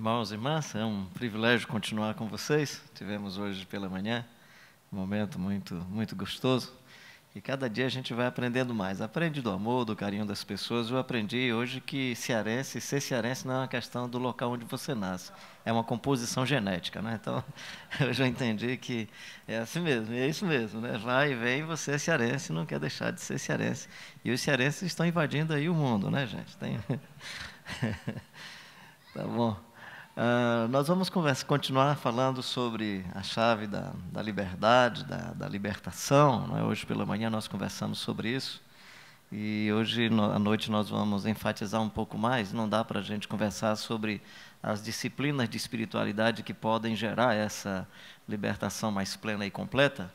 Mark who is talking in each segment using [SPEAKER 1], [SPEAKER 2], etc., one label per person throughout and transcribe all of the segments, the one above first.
[SPEAKER 1] irmãos e irmãs, é um privilégio continuar com vocês. Tivemos hoje pela manhã um momento muito, muito gostoso. E cada dia a gente vai aprendendo mais. Aprende do amor, do carinho das pessoas. Eu aprendi hoje que cearense, ser cearense não é uma questão do local onde você nasce. É uma composição genética, né? Então, eu já entendi que é assim mesmo, é isso mesmo, né? Vai e vem, você é cearense, não quer deixar de ser cearense. E os cearenses estão invadindo aí o mundo, né, gente? Tem... tá bom. Ah, nós vamos conversa, continuar falando sobre a chave da, da liberdade, da, da libertação. Né? Hoje pela manhã nós conversamos sobre isso. E hoje no, à noite nós vamos enfatizar um pouco mais. Não dá para a gente conversar sobre as disciplinas de espiritualidade que podem gerar essa libertação mais plena e completa.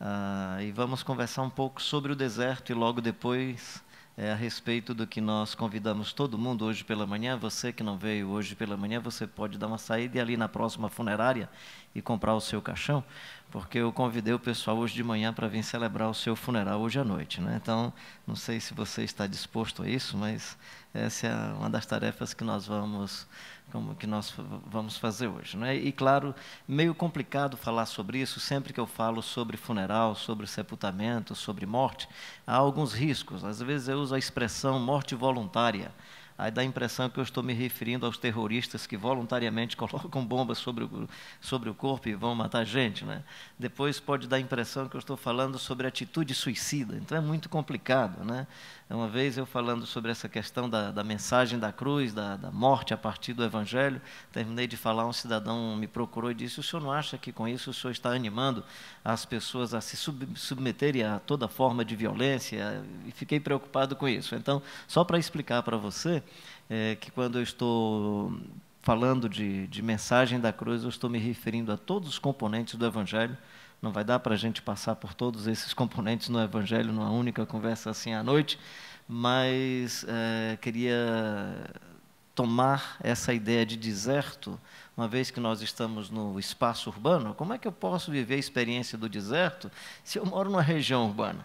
[SPEAKER 1] Uh, e vamos conversar um pouco sobre o deserto e logo depois é, a respeito do que nós convidamos todo mundo hoje pela manhã. Você que não veio hoje pela manhã, você pode dar uma saída e ali na próxima funerária e comprar o seu caixão, porque eu convidei o pessoal hoje de manhã para vir celebrar o seu funeral hoje à noite. Né? Então, não sei se você está disposto a isso, mas essa é uma das tarefas que nós vamos como que nós vamos fazer hoje. é? E, claro, meio complicado falar sobre isso, sempre que eu falo sobre funeral, sobre sepultamento, sobre morte, há alguns riscos. Às vezes eu uso a expressão morte voluntária aí dá a impressão que eu estou me referindo aos terroristas que voluntariamente colocam bombas sobre o, sobre o corpo e vão matar gente. Né? Depois pode dar a impressão que eu estou falando sobre atitude suicida, então é muito complicado. Né? Uma vez eu falando sobre essa questão da, da mensagem da cruz, da, da morte a partir do Evangelho, terminei de falar, um cidadão me procurou e disse: O senhor não acha que com isso o senhor está animando as pessoas a se sub submeterem a toda forma de violência? E fiquei preocupado com isso. Então, só para explicar para você, é, que quando eu estou falando de, de mensagem da cruz, eu estou me referindo a todos os componentes do Evangelho. Não vai dar para a gente passar por todos esses componentes no Evangelho numa única conversa assim à noite, mas é, queria tomar essa ideia de deserto, uma vez que nós estamos no espaço urbano. Como é que eu posso viver a experiência do deserto se eu moro numa região urbana?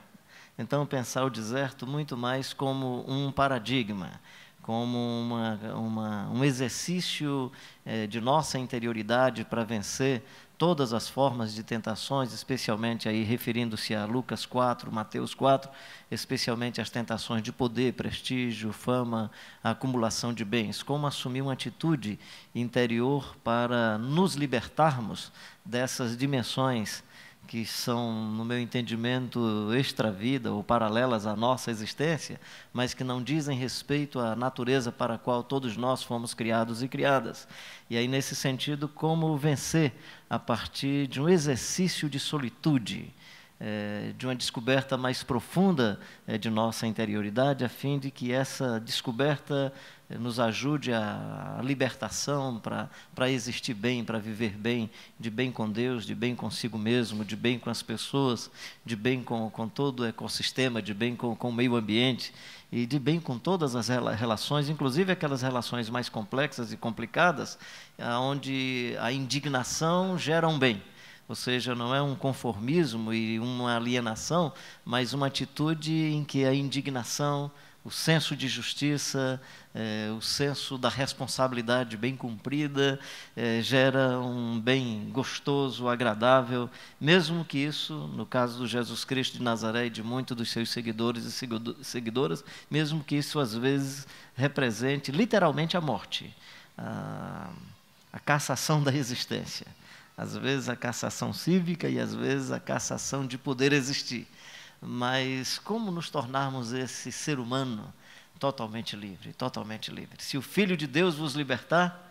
[SPEAKER 1] Então, pensar o deserto muito mais como um paradigma como uma, uma, um exercício eh, de nossa interioridade para vencer todas as formas de tentações, especialmente aí referindo-se a Lucas 4, Mateus 4, especialmente as tentações de poder, prestígio, fama, acumulação de bens. Como assumir uma atitude interior para nos libertarmos dessas dimensões que são, no meu entendimento, extra vida ou paralelas à nossa existência, mas que não dizem respeito à natureza para a qual todos nós fomos criados e criadas. E aí, nesse sentido, como vencer a partir de um exercício de solitude eh, de uma descoberta mais profunda eh, de nossa interioridade, a fim de que essa descoberta eh, nos ajude à libertação para existir bem, para viver bem, de bem com Deus, de bem consigo mesmo, de bem com as pessoas, de bem com, com todo o ecossistema, de bem com, com o meio ambiente e de bem com todas as relações, inclusive aquelas relações mais complexas e complicadas, onde a indignação gera um bem ou seja, não é um conformismo e uma alienação, mas uma atitude em que a indignação, o senso de justiça, é, o senso da responsabilidade bem cumprida eh, gera um bem gostoso, agradável, mesmo que isso, no caso do Jesus Cristo de Nazaré e de muitos dos seus seguidores e seguidoras, mesmo que isso às vezes represente literalmente a morte, a, a cassação da existência às vezes a cassação cívica e às vezes a cassação de poder existir. Mas como nos tornarmos esse ser humano totalmente livre, totalmente livre? Se o Filho de Deus vos libertar,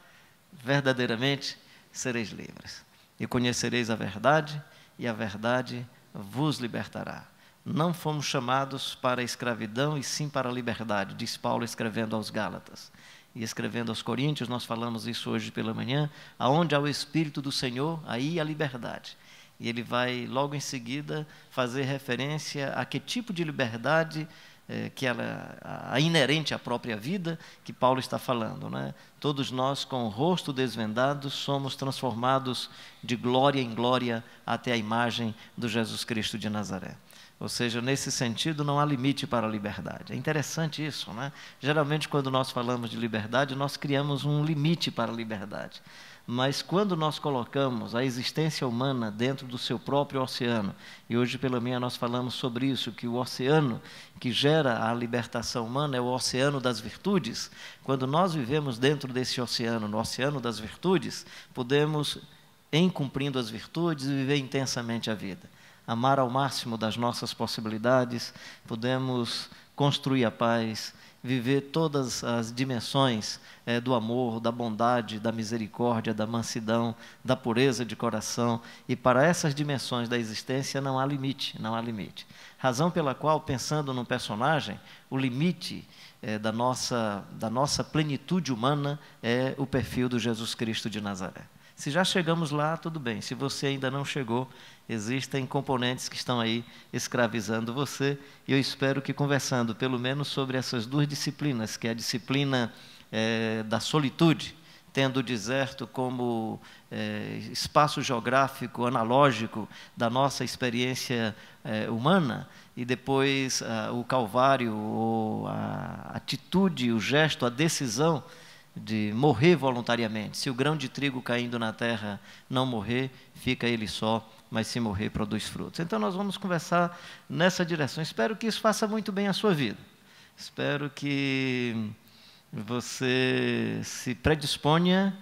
[SPEAKER 1] verdadeiramente sereis livres. E conhecereis a verdade, e a verdade vos libertará. Não fomos chamados para a escravidão, e sim para a liberdade, diz Paulo escrevendo aos Gálatas e escrevendo aos Coríntios, nós falamos isso hoje pela manhã, aonde há o Espírito do Senhor, aí há liberdade. E ele vai logo em seguida fazer referência a que tipo de liberdade eh, que ela a inerente à própria vida que Paulo está falando, né? Todos nós com o rosto desvendado somos transformados de glória em glória até a imagem do Jesus Cristo de Nazaré. Ou seja, nesse sentido, não há limite para a liberdade. É interessante isso, né? Geralmente, quando nós falamos de liberdade, nós criamos um limite para a liberdade. Mas quando nós colocamos a existência humana dentro do seu próprio oceano, e hoje pela manhã nós falamos sobre isso, que o oceano que gera a libertação humana é o oceano das virtudes. Quando nós vivemos dentro desse oceano, no oceano das virtudes, podemos, em cumprindo as virtudes, viver intensamente a vida amar ao máximo das nossas possibilidades, podemos construir a paz, viver todas as dimensões é, do amor, da bondade, da misericórdia, da mansidão, da pureza de coração. E para essas dimensões da existência não há limite, não há limite. Razão pela qual, pensando no personagem, o limite é, da, nossa, da nossa plenitude humana é o perfil do Jesus Cristo de Nazaré. Se já chegamos lá, tudo bem. Se você ainda não chegou, existem componentes que estão aí escravizando você. E eu espero que conversando pelo menos sobre essas duas disciplinas, que é a disciplina é, da solitude, tendo o deserto como é, espaço geográfico analógico da nossa experiência é, humana, e depois a, ah, o Calvário, ou a atitude, o gesto, a decisão de morrer voluntariamente. Se o grão de trigo caindo na terra não morrer, fica ele só mas se morrer produz frutos. Então nós vamos conversar nessa direção. Espero que isso faça muito bem a sua vida. Espero que você se predisponha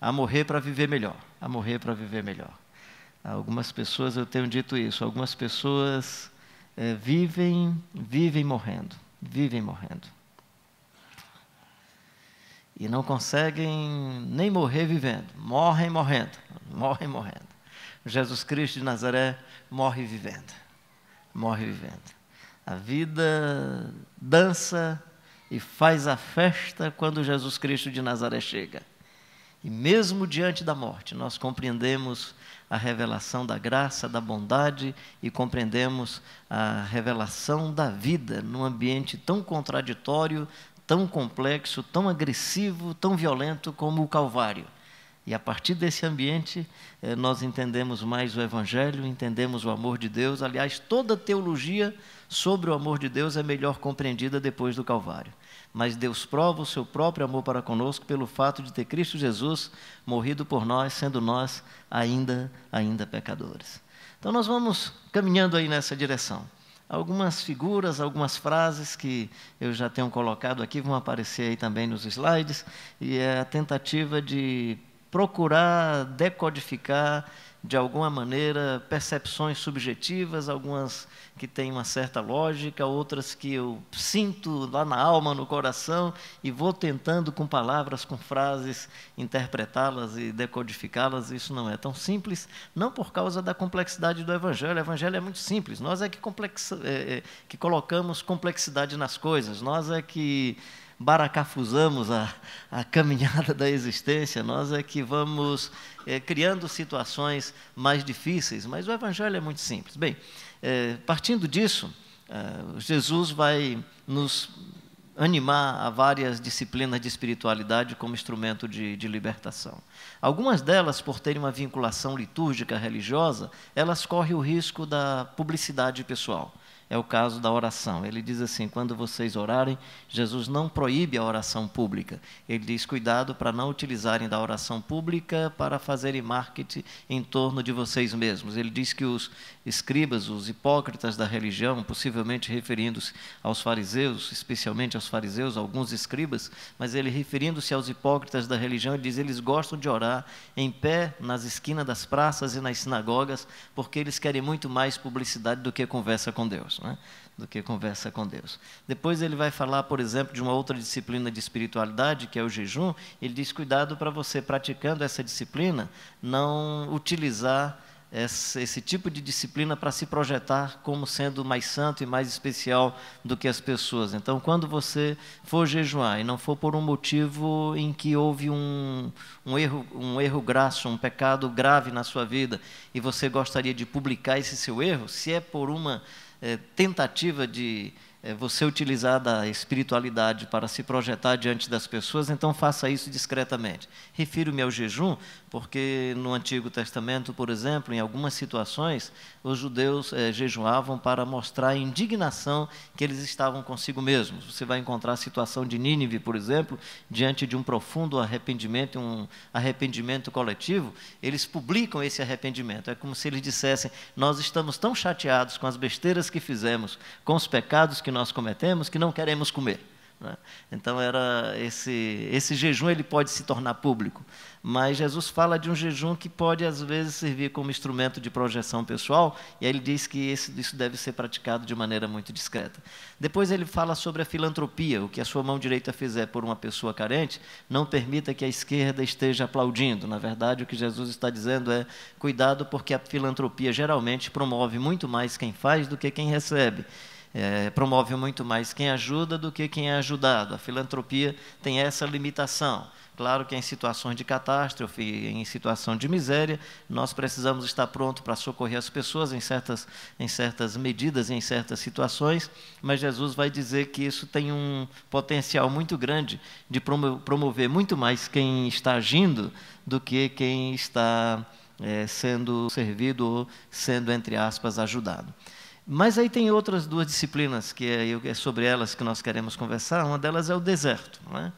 [SPEAKER 1] a morrer para viver melhor, a morrer para viver melhor. Algumas pessoas, eu tenho dito isso, algumas pessoas é, vivem, vivem morrendo, vivem morrendo. E não conseguem nem morrer vivendo, morrem morrendo, morrem morrendo. Jesus Cristo de Nazaré morre vivendo. Morre vivendo. A vida dança e faz a festa quando Jesus Cristo de Nazaré chega. E mesmo diante da morte, nós compreendemos a revelação da graça, da bondade e compreendemos a revelação da vida num ambiente tão contraditório, tão complexo, tão agressivo, tão violento como o Calvário. E a partir desse ambiente, eh, nós entendemos mais o Evangelho, entendemos o amor de Deus. Aliás, toda teologia sobre o amor de Deus é melhor compreendida depois do Calvário. Mas Deus prova o seu próprio amor para conosco pelo fato de ter Cristo Jesus morrido por nós, sendo nós ainda, ainda pecadores. Então, nós vamos caminhando aí nessa direção. Algumas figuras, algumas frases que eu já tenho colocado aqui vão aparecer aí também nos slides, e é a tentativa de procurar decodificar de alguma maneira percepções subjetivas, algumas que têm uma certa lógica, outras que eu sinto lá na alma, no coração, e vou tentando com palavras, com frases, interpretá-las e decodificá-las. Isso não é tão simples, não por causa da complexidade do Evangelho. O Evangelho é muito simples. Nós é que, complexa, é, é que colocamos complexidade nas coisas, nós é que baracafusamos a, a caminhada da existência, nós é que vamos é, criando situações mais difíceis, mas o Evangelho é muito simples. Bem, é, partindo disso, é, Jesus vai nos animar a várias disciplinas de espiritualidade como instrumento de, de, libertação. Algumas delas, por terem uma vinculação litúrgica religiosa, elas correm o risco da publicidade pessoal é o caso da oração. Ele diz assim: quando vocês orarem, Jesus não proíbe a oração pública. Ele diz: cuidado para não utilizarem da oração pública para fazerem marketing em torno de vocês mesmos. Ele diz que os escribas, os hipócritas da religião, possivelmente referindo-se aos fariseus, especialmente aos fariseus, alguns escribas, mas ele referindo-se aos hipócritas da religião, ele diz: eles gostam de orar em pé nas esquinas das praças e nas sinagogas, porque eles querem muito mais publicidade do que conversa com Deus né? do que conversa com Deus. Depois ele vai falar, por exemplo, de uma outra disciplina de espiritualidade, que é o jejum. Ele diz: cuidado para você, praticando essa disciplina, não utilizar esse, tipo de disciplina para se projetar como sendo mais santo e mais especial do que as pessoas. Então, quando você for jejuar e não for por um motivo em que houve um, um, erro, um erro graço, um pecado grave na sua vida, e você gostaria de publicar esse seu erro, se é por uma eh, tentativa de é você utilizar da espiritualidade para se projetar diante das pessoas, então faça isso discretamente. Refiro-me ao jejum, porque no Antigo Testamento, por exemplo, em algumas situações, os judeus é, jejuavam para mostrar a indignação que eles estavam consigo mesmos. Você vai encontrar a situação de Nínive, por exemplo, diante de um profundo arrependimento, um arrependimento coletivo, eles publicam esse arrependimento. É como se eles dissessem: Nós estamos tão chateados com as besteiras que fizemos, com os pecados que nós cometemos que não queremos comer. Né? Então era esse esse jejum ele pode se tornar público, mas Jesus fala de um jejum que pode às vezes servir como instrumento de projeção pessoal e aí ele diz que esse, isso deve ser praticado de maneira muito discreta. Depois ele fala sobre a filantropia, o que a sua mão direita fizer por uma pessoa carente, não permita que a esquerda esteja aplaudindo. Na verdade, o que Jesus está dizendo é cuidado porque a filantropia geralmente promove muito mais quem faz do que quem recebe. É, promove muito mais quem ajuda do que quem é ajudado. A filantropia tem essa limitação. Claro que em situações de catástrofe, em situação de miséria, nós precisamos estar pronto para socorrer as pessoas em certas, em certas medidas, em certas situações, mas Jesus vai dizer que isso tem um potencial muito grande de promover muito mais quem está agindo do que quem está é, sendo servido ou sendo, entre aspas, ajudado. Mas aí tem outras duas disciplinas que é, é, sobre elas que nós queremos conversar. Uma delas é o deserto, né?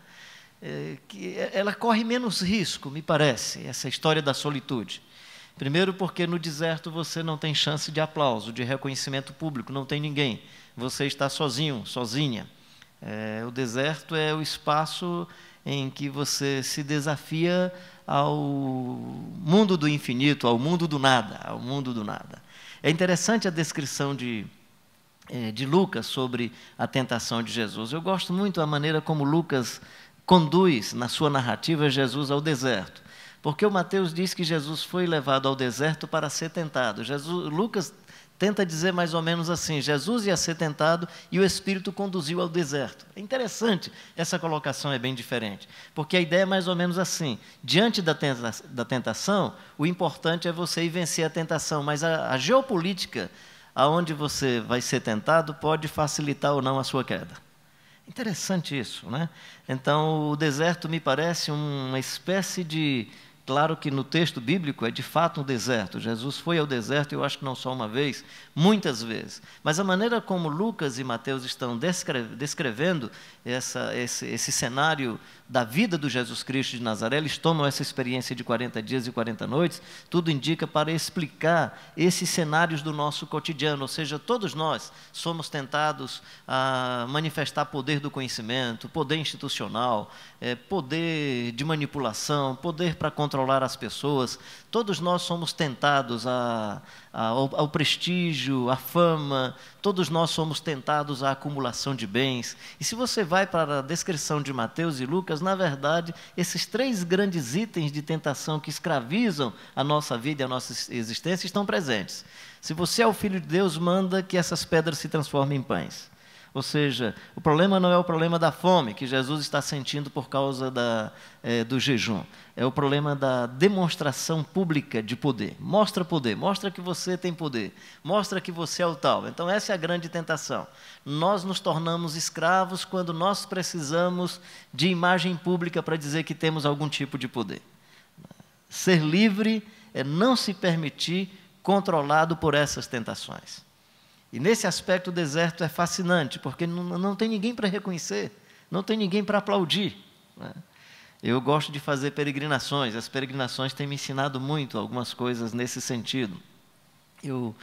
[SPEAKER 1] é, que é, ela corre menos risco, me parece, essa história da solitude. Primeiro, porque no deserto você não tem chance de aplauso, de reconhecimento público, não tem ninguém. Você está sozinho, sozinha. É, o deserto é o espaço em que você se desafia ao mundo do infinito, ao mundo do nada, ao mundo do nada. É interessante a descrição de, é, de Lucas sobre a tentação de Jesus. Eu gosto muito da maneira como Lucas conduz na sua narrativa Jesus ao deserto. Porque o Mateus diz que Jesus foi levado ao deserto para ser tentado. Jesus, Lucas tenta dizer mais ou menos assim: Jesus ia ser tentado e o Espírito conduziu ao deserto. É interessante, essa colocação é bem diferente, porque a ideia é mais ou menos assim: diante da, tentação, o importante é você ir vencer a tentação, mas a, a geopolítica aonde você vai ser tentado pode facilitar ou não a sua queda. Interessante isso, né? Então, o deserto me parece uma espécie de Claro que no texto bíblico é de fato um deserto. Jesus foi ao deserto, eu acho que não só uma vez, muitas vezes. Mas a maneira como Lucas e Mateus estão descrevendo essa, esse, esse cenário da vida do Jesus Cristo de Nazaré, eles tomam essa experiência de 40 dias e 40 noites, tudo indica para explicar esses cenários do nosso cotidiano, ou seja, todos nós somos tentados a manifestar poder do conhecimento, poder institucional, é, poder de manipulação, poder para controlar as pessoas, todos nós somos tentados a, a, ao, ao prestígio, prestígio, a fama, todos nós somos tentados à acumulação de bens. E se você vai para a descrição de Mateus e Lucas, na verdade, esses três grandes itens de tentação que escravizam a nossa vida e a nossa existência estão presentes. Se você é o filho de Deus, manda que essas pedras se transformem em pães. Ou seja, o problema não é o problema da fome que Jesus está sentindo por causa da, é, do jejum. É o problema da demonstração pública de poder. Mostra poder, mostra que você tem poder, mostra que você é o tal. Então, essa é a grande tentação. Nós nos tornamos escravos quando nós precisamos de imagem pública para dizer que temos algum tipo de poder. Ser livre é não se permitir controlado por essas tentações. E nesse aspecto o deserto é fascinante, porque não, não tem ninguém para reconhecer, não tem ninguém para aplaudir. Né? Eu gosto de fazer peregrinações, as peregrinações têm me ensinado muito algumas coisas nesse sentido. Eu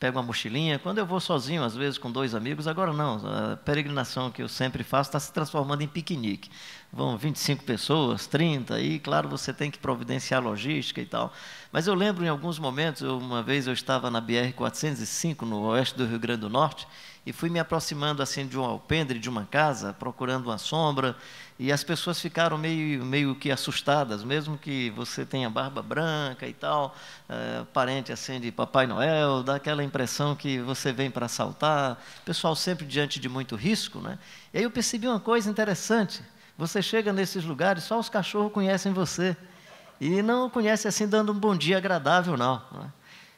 [SPEAKER 1] pego uma mochilinha. Quando eu vou sozinho, às vezes com dois amigos, agora não. A peregrinação que eu sempre faço está se transformando em piquenique. Vão 25 pessoas, 30, e claro, você tem que providenciar logística e tal. Mas eu lembro em alguns momentos, uma vez eu estava na BR-405, no oeste do Rio Grande do Norte, e fui me aproximando assim de um alpendre, de uma casa, procurando uma sombra, e as pessoas ficaram meio, meio que assustadas, mesmo que você tenha barba branca e tal, é, parente assim de Papai Noel, dá aquela impressão que você vem para assaltar, pessoal sempre diante de muito risco. Né? E aí eu percebi uma coisa interessante: você chega nesses lugares, só os cachorros conhecem você. E não conhece assim dando um bom dia agradável, não. Né?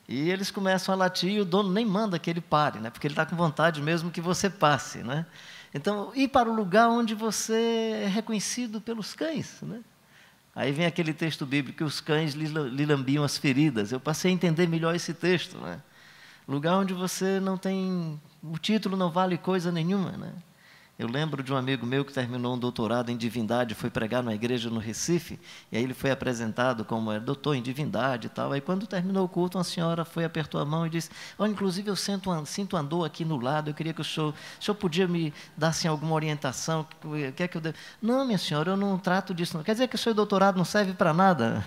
[SPEAKER 1] E eles começam a latir e o dono nem manda que ele pare, né? porque ele está com vontade mesmo que você passe. Né? Então, ir para o lugar onde você é reconhecido pelos cães. Né? Aí vem aquele texto bíblico que os cães lhe lambiam as feridas. Eu passei a entender melhor esse texto. Né? Lugar onde você não tem. O título não vale coisa nenhuma. Né? Eu lembro de um amigo meu que terminou um doutorado em divindade, foi pregar numa igreja no Recife, e aí ele foi apresentado como doutor em divindade e tal. Aí quando terminou o culto, uma senhora foi, apertou a mão e disse: Olha, inclusive eu sinto uma, sinto uma dor aqui no lado, eu queria que o senhor, o senhor podia me dar assim, alguma orientação? O que é que eu devo? Não, minha senhora, eu não trato disso. Não. Quer dizer que o seu doutorado não serve para nada?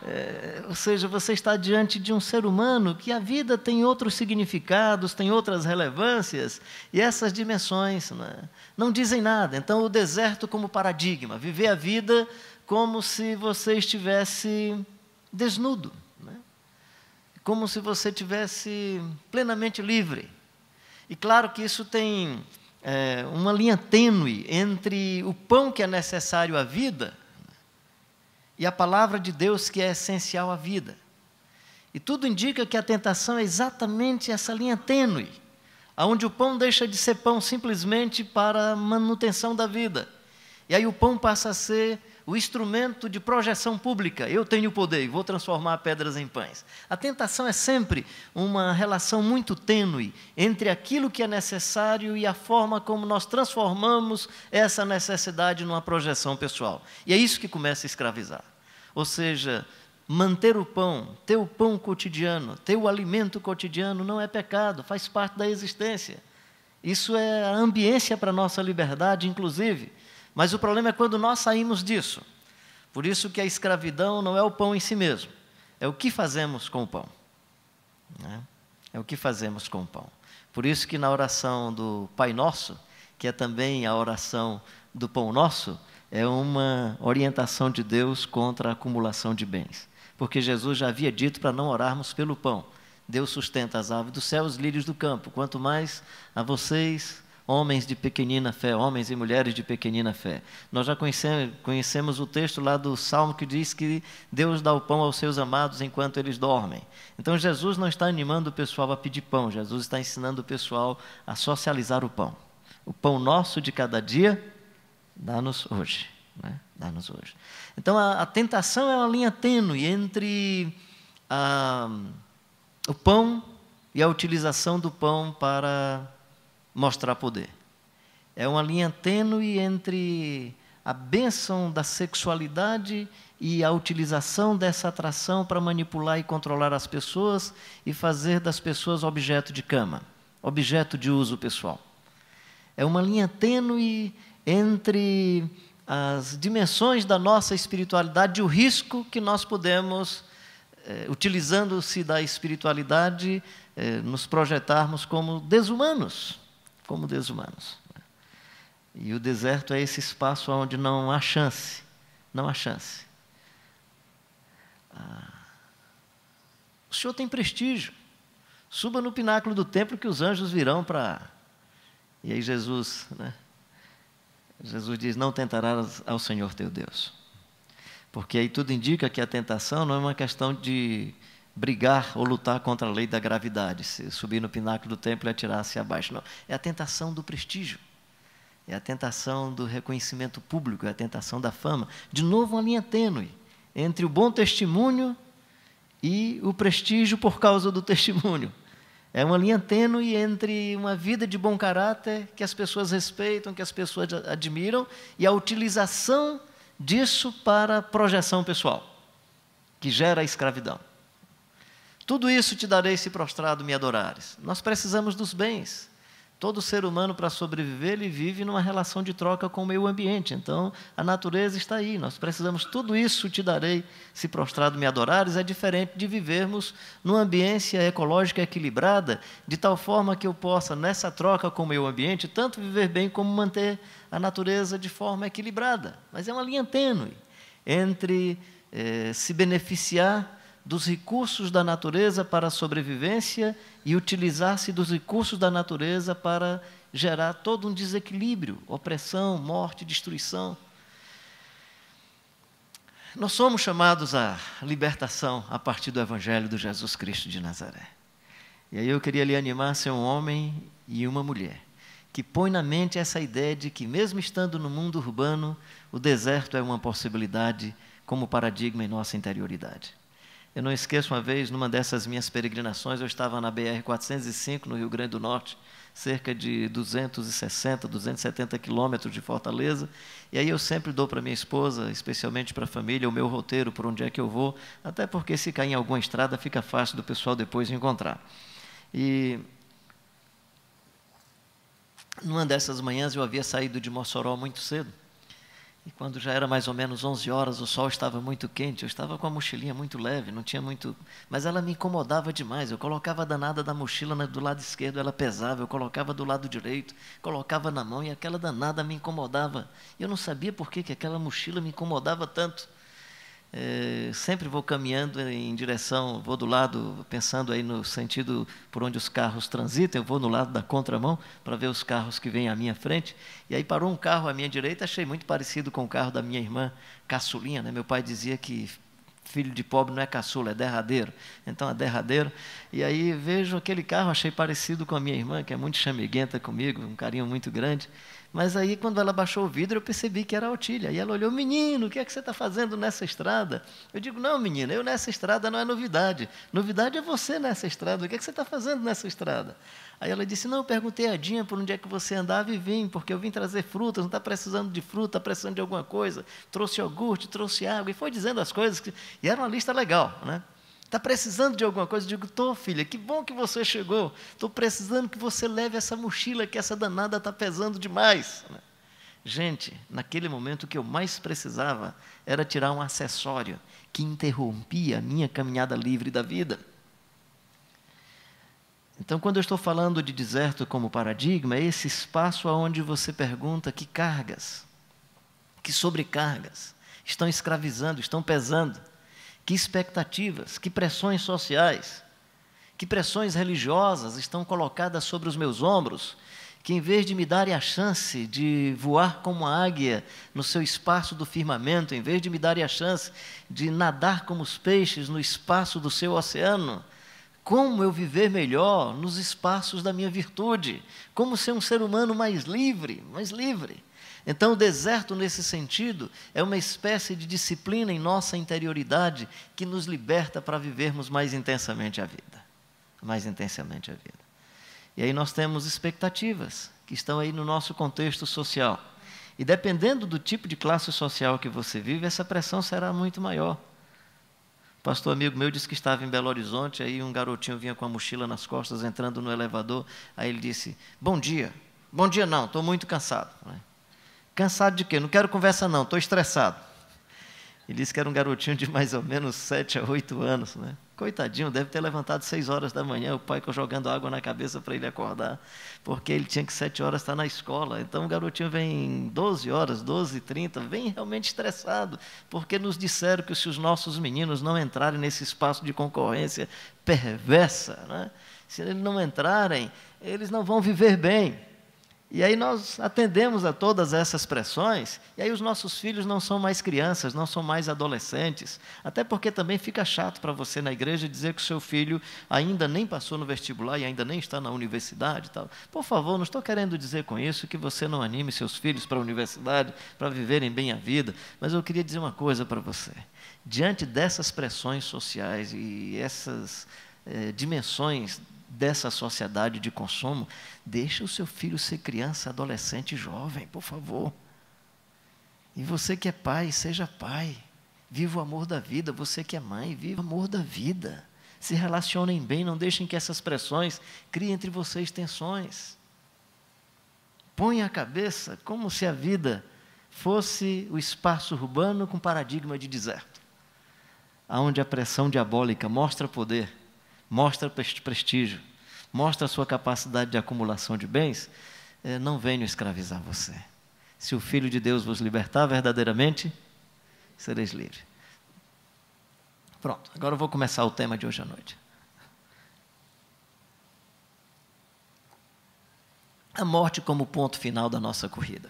[SPEAKER 1] É, ou seja, você está diante de um ser humano que a vida tem outros significados, tem outras relevâncias, e essas dimensões não, é, não dizem nada. Então, o deserto como paradigma, viver a vida como se você estivesse desnudo, é, como se você tivesse plenamente livre. E claro que isso tem é, uma linha tênue entre o pão que é necessário à vida e a palavra de Deus que é essencial à vida. E tudo indica que a tentação é exatamente essa linha tênue, aonde o pão deixa de ser pão simplesmente para a manutenção da vida. E aí o pão passa a ser o instrumento de projeção pública. Eu tenho o poder e vou transformar pedras em pães. A tentação é sempre uma relação muito tênue entre aquilo que é necessário e a forma como nós transformamos essa necessidade numa projeção pessoal. E é isso que começa a escravizar. Ou seja, manter o pão, ter o pão cotidiano, ter o alimento cotidiano não é pecado, faz parte da existência. Isso é a ambiência para a nossa liberdade, inclusive. Mas o problema é quando nós saímos disso. Por isso que a escravidão não é o pão em si mesmo, é o que fazemos com o pão. Né? É o que fazemos com o pão. Por isso que na oração do Pai Nosso, que é também a oração do Pão Nosso, é uma orientação de Deus contra a acumulação de bens. Porque Jesus já havia dito para não orarmos pelo pão. Deus sustenta as aves do céu, os lírios do campo. Quanto mais a vocês, homens de pequenina fé, homens e mulheres de pequenina fé. Nós já conhecemos, conhecemos o texto lá do Salmo que diz que Deus dá o pão aos seus amados enquanto eles dormem. Então Jesus não está animando o pessoal a pedir pão, Jesus está ensinando o pessoal a socializar o pão. O pão nosso de cada dia, dá-nos hoje. Né? Dá-nos hoje. Então a, a, tentação é uma linha tênue entre a, o pão e a utilização do pão para mostrar poder. É uma linha tênue entre a bênção da sexualidade e a utilização dessa atração para manipular e controlar as pessoas e fazer das pessoas objeto de cama, objeto de uso pessoal. É uma linha tênue entre as dimensões da nossa espiritualidade e o risco que nós podemos, eh, utilizando-se da espiritualidade, eh, nos projetarmos como desumanos como desumanos. E o deserto é esse espaço onde não há chance, não há chance. Ah, o senhor tem prestígio. Suba no pináculo do templo que os anjos virão para. E aí Jesus, né? Jesus diz: Não tentarás ao Senhor teu Deus. Porque aí tudo indica que a tentação não é uma questão de brigar ou lutar contra a lei da gravidade, se subir no pináculo do templo e atirar-se abaixo. Não. É a tentação do prestígio, é a tentação do reconhecimento público, é a tentação da fama. De novo, uma linha tênue entre o bom testemunho e o prestígio por causa do testemunho. É uma linha tênue entre uma vida de bom caráter, que as pessoas respeitam, que as pessoas admiram, e a utilização disso para projeção pessoal, que gera a escravidão. Tudo isso te darei se prostrado me adorares. Nós precisamos dos bens. Todo ser humano, para sobreviver, ele vive numa relação de troca com o meio ambiente. Então, a natureza está aí. Nós precisamos, tudo isso te darei, se prostrado me adorares. É diferente de vivermos numa ambiência ecológica equilibrada, de tal forma que eu possa, nessa troca com o meio ambiente, tanto viver bem como manter a natureza de forma equilibrada. Mas é uma linha tênue entre eh, se beneficiar dos recursos da natureza para a sobrevivência e utilizar-se dos recursos da natureza para gerar todo um desequilíbrio, opressão, morte, destruição. Nós somos chamados à libertação a partir do Evangelho de Jesus Cristo de Nazaré. E aí eu queria lhe animar a ser um homem e uma mulher que põe na mente essa ideia de que, mesmo estando no mundo urbano, o deserto é uma possibilidade como paradigma em nossa interioridade. Eu não esqueço uma vez, numa dessas minhas peregrinações, eu estava na BR-405, no Rio Grande do Norte, cerca de 260, 270 quilômetros de Fortaleza. E aí eu sempre dou para minha esposa, especialmente para a família, o meu roteiro por onde é que eu vou, até porque se cair em alguma estrada fica fácil do pessoal depois encontrar. E numa dessas manhãs eu havia saído de Mossoró muito cedo e quando já era mais ou menos 11 horas, o sol estava muito quente, eu estava com a mochilinha muito leve, não tinha muito. Mas ela me incomodava demais. Eu colocava a danada da mochila do lado esquerdo, ela pesava, eu colocava do lado direito, colocava na mão e aquela danada me incomodava. Eu não sabia por que, que aquela mochila me incomodava tanto é, sempre vou caminhando em direção, vou do lado, pensando aí no sentido por onde os carros transitam, eu vou no lado da contramão para ver os carros que vêm à minha frente. E aí parou um carro à minha direita, achei muito parecido com o carro da minha irmã caçulinha. Né? Meu pai dizia que filho de pobre não é caçula, é derradeiro. Então é derradeiro. E aí vejo aquele carro, achei parecido com a minha irmã, que é muito chameguenta comigo, um carinho muito grande. Mas aí, quando ela baixou o vidro, eu percebi que era a Otília. E ela olhou, menino, o que é que você está fazendo nessa estrada? Eu digo, não, menina, eu nessa estrada não é novidade. Novidade é você nessa estrada. O que é que você está fazendo nessa estrada? Aí ela disse, não, eu perguntei a Dinha por onde é que você andava e vim, porque eu vim trazer frutas, não está precisando de fruta, está precisando de alguma coisa. Trouxe iogurte, trouxe água, e foi dizendo as coisas. Que... E era uma lista legal, né? Está precisando de alguma coisa? Eu digo, estou, filha, que bom que você chegou. Estou precisando que você leve essa mochila, que essa danada está pesando demais. Né? Gente, naquele momento o que eu mais precisava era tirar um acessório que interrompia a minha caminhada livre da vida. Então, quando eu estou falando de deserto como paradigma, é esse espaço onde você pergunta que cargas, que sobrecargas estão escravizando, estão pesando que expectativas, que pressões sociais, que pressões religiosas estão colocadas sobre os meus ombros, que em vez de me darem a chance de voar como a águia no seu espaço do firmamento, em vez de me darem a chance de nadar como os peixes no espaço do seu oceano, como eu viver melhor nos espaços da minha virtude, como ser um ser humano mais livre, mais livre. Então, o deserto, nesse sentido, é uma espécie de disciplina em nossa interioridade que nos liberta para vivermos mais intensamente a vida. Mais intensamente a vida. E aí nós temos expectativas que estão aí no nosso contexto social. E dependendo do tipo de classe social que você vive, essa pressão será muito maior. pastor amigo meu disse que estava em Belo Horizonte, aí um garotinho vinha com a mochila nas costas entrando no elevador. Aí ele disse: Bom dia. Bom dia, não, estou muito cansado. Cansado de quê? Não quero conversa, não, estou estressado. Ele disse que era um garotinho de mais ou menos 7 a 8 anos, né? Coitadinho, deve ter levantado 6 horas da manhã, o pai jogando água na cabeça para ele acordar, porque ele tinha que 7 horas estar tá na escola. Então o garotinho vem 12 horas, 12 30, vem realmente estressado, porque nos disseram que se os nossos meninos não entrarem nesse espaço de concorrência perversa, né? se eles não entrarem, eles não vão viver bem. E aí nós atendemos a todas essas pressões, e aí os nossos filhos não são mais crianças, não são mais adolescentes. Até porque também fica chato para você na igreja dizer que o seu filho ainda nem passou no vestibular e ainda nem está na universidade. Tal. Por favor, não estou querendo dizer com isso que você não anime seus filhos para a universidade, para viverem bem a vida, mas eu queria dizer uma coisa para você. Diante dessas pressões sociais e essas eh, dimensões dessa sociedade de consumo, deixa o seu filho ser criança, adolescente, jovem, por favor. E você que é pai, seja pai. Viva o amor da vida. Você que é mãe, viva o amor da vida. Se relacionem bem, não deixem que essas pressões criem entre vocês tensões. Põe a cabeça como se a vida fosse o espaço urbano com paradigma de deserto, aonde a pressão diabólica mostra poder mostra prestígio, mostra a sua capacidade de acumulação de bens, eh, não venho escravizar você. Se o Filho de Deus vos libertar verdadeiramente, sereis livres. Pronto, agora eu vou começar o tema de hoje à noite. A morte como ponto final da nossa corrida.